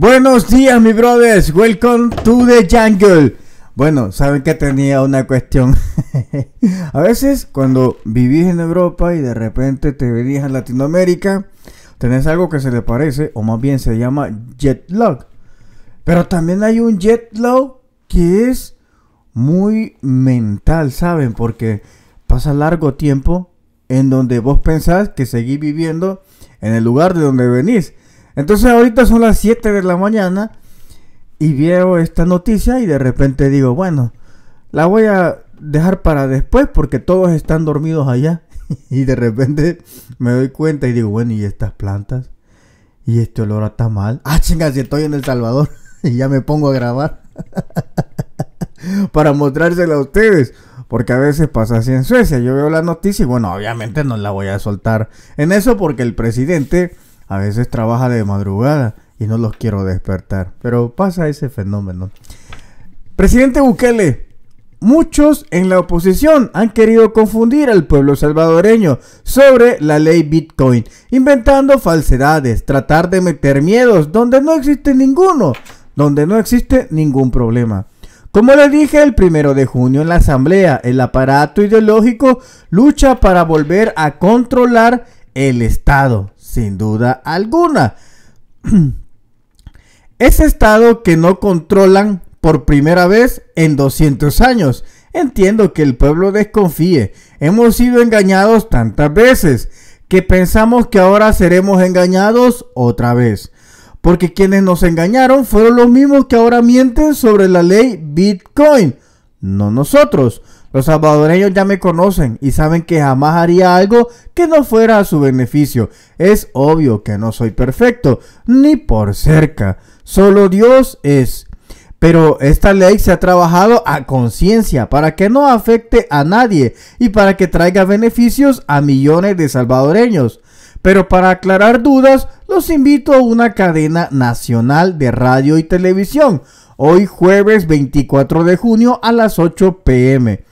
Buenos días, mi brothers. Welcome to the jungle. Bueno, saben que tenía una cuestión. a veces, cuando vivís en Europa y de repente te venís a Latinoamérica, tenés algo que se le parece, o más bien se llama jet lag. Pero también hay un jet lag que es muy mental, ¿saben? Porque pasa largo tiempo en donde vos pensás que seguís viviendo en el lugar de donde venís. Entonces ahorita son las 7 de la mañana y veo esta noticia y de repente digo, bueno, la voy a dejar para después porque todos están dormidos allá. y de repente me doy cuenta y digo, bueno, ¿y estas plantas? ¿Y este olor está mal Ah, chingas, estoy en El Salvador y ya me pongo a grabar. para mostrársela a ustedes. Porque a veces pasa así en Suecia. Yo veo la noticia y bueno, obviamente no la voy a soltar en eso porque el presidente a veces trabaja de madrugada y no los quiero despertar. Pero pasa ese fenómeno. Presidente Bukele, muchos en la oposición han querido confundir al pueblo salvadoreño sobre la ley Bitcoin, inventando falsedades, tratar de meter miedos donde no existe ninguno, donde no existe ningún problema. Como le dije el primero de junio en la asamblea, el aparato ideológico lucha para volver a controlar el Estado, sin duda alguna. Ese Estado que no controlan por primera vez en 200 años. Entiendo que el pueblo desconfíe. Hemos sido engañados tantas veces que pensamos que ahora seremos engañados otra vez. Porque quienes nos engañaron fueron los mismos que ahora mienten sobre la ley Bitcoin, no nosotros. Los salvadoreños ya me conocen y saben que jamás haría algo que no fuera a su beneficio. Es obvio que no soy perfecto, ni por cerca. Solo Dios es. Pero esta ley se ha trabajado a conciencia para que no afecte a nadie y para que traiga beneficios a millones de salvadoreños. Pero para aclarar dudas, los invito a una cadena nacional de radio y televisión, hoy jueves 24 de junio a las 8 pm.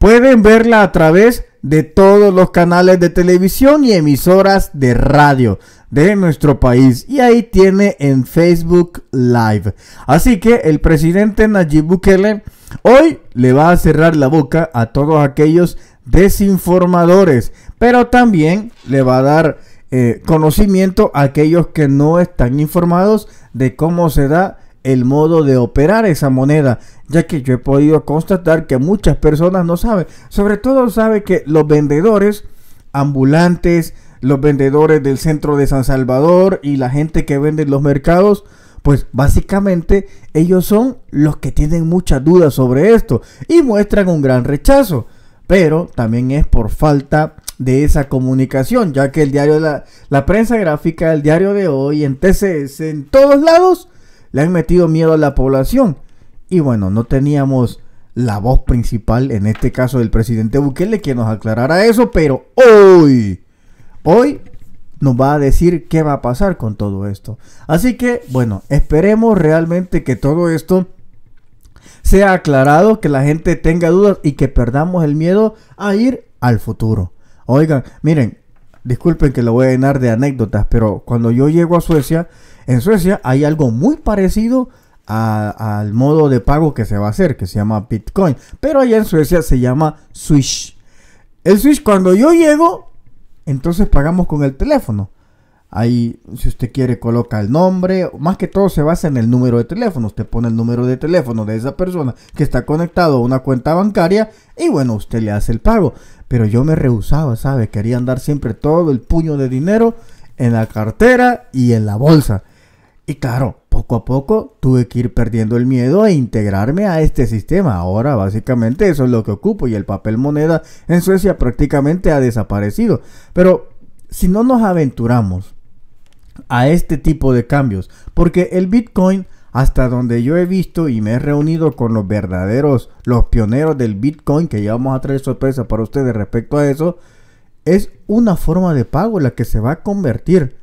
Pueden verla a través de todos los canales de televisión y emisoras de radio de nuestro país. Y ahí tiene en Facebook Live. Así que el presidente Nayib Bukele hoy le va a cerrar la boca a todos aquellos desinformadores, pero también le va a dar eh, conocimiento a aquellos que no están informados de cómo se da el modo de operar esa moneda, ya que yo he podido constatar que muchas personas no saben, sobre todo sabe que los vendedores ambulantes, los vendedores del centro de San Salvador y la gente que vende en los mercados, pues básicamente ellos son los que tienen muchas dudas sobre esto y muestran un gran rechazo, pero también es por falta de esa comunicación, ya que el diario, la, la prensa gráfica, el diario de hoy, en TCS, en todos lados, le han metido miedo a la población. Y bueno, no teníamos la voz principal, en este caso del presidente Bukele, que nos aclarara eso, pero hoy, hoy nos va a decir qué va a pasar con todo esto. Así que, bueno, esperemos realmente que todo esto sea aclarado, que la gente tenga dudas y que perdamos el miedo a ir al futuro. Oigan, miren, disculpen que lo voy a llenar de anécdotas, pero cuando yo llego a Suecia, en Suecia hay algo muy parecido al modo de pago que se va a hacer, que se llama Bitcoin. Pero allá en Suecia se llama Swish. El Swish, cuando yo llego, entonces pagamos con el teléfono. Ahí, si usted quiere, coloca el nombre. Más que todo se basa en el número de teléfono. Usted pone el número de teléfono de esa persona que está conectado a una cuenta bancaria y bueno, usted le hace el pago. Pero yo me rehusaba, ¿sabe? Quería andar siempre todo el puño de dinero en la cartera y en la bolsa. Y claro, poco a poco tuve que ir perdiendo el miedo e integrarme a este sistema. Ahora básicamente eso es lo que ocupo y el papel moneda en Suecia prácticamente ha desaparecido. Pero si no nos aventuramos a este tipo de cambios, porque el Bitcoin hasta donde yo he visto y me he reunido con los verdaderos, los pioneros del Bitcoin, que ya vamos a traer sorpresa para ustedes respecto a eso, es una forma de pago la que se va a convertir.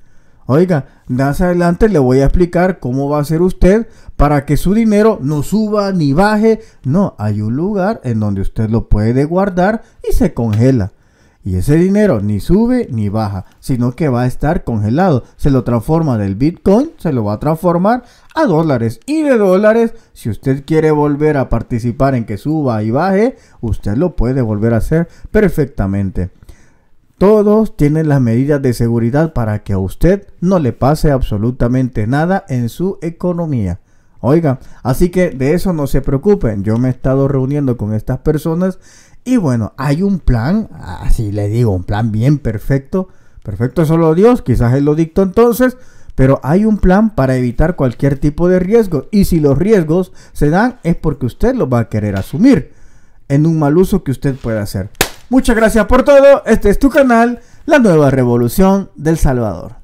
Oiga, más adelante le voy a explicar cómo va a hacer usted para que su dinero no suba ni baje. No, hay un lugar en donde usted lo puede guardar y se congela. Y ese dinero ni sube ni baja, sino que va a estar congelado. Se lo transforma del Bitcoin, se lo va a transformar a dólares. Y de dólares, si usted quiere volver a participar en que suba y baje, usted lo puede volver a hacer perfectamente. Todos tienen las medidas de seguridad para que a usted no le pase absolutamente nada en su economía. Oiga, así que de eso no se preocupen. Yo me he estado reuniendo con estas personas y bueno, hay un plan, así le digo, un plan bien perfecto. Perfecto solo Dios, quizás Él lo dictó entonces, pero hay un plan para evitar cualquier tipo de riesgo. Y si los riesgos se dan es porque usted los va a querer asumir en un mal uso que usted pueda hacer. Muchas gracias por todo. Este es tu canal, La Nueva Revolución del Salvador.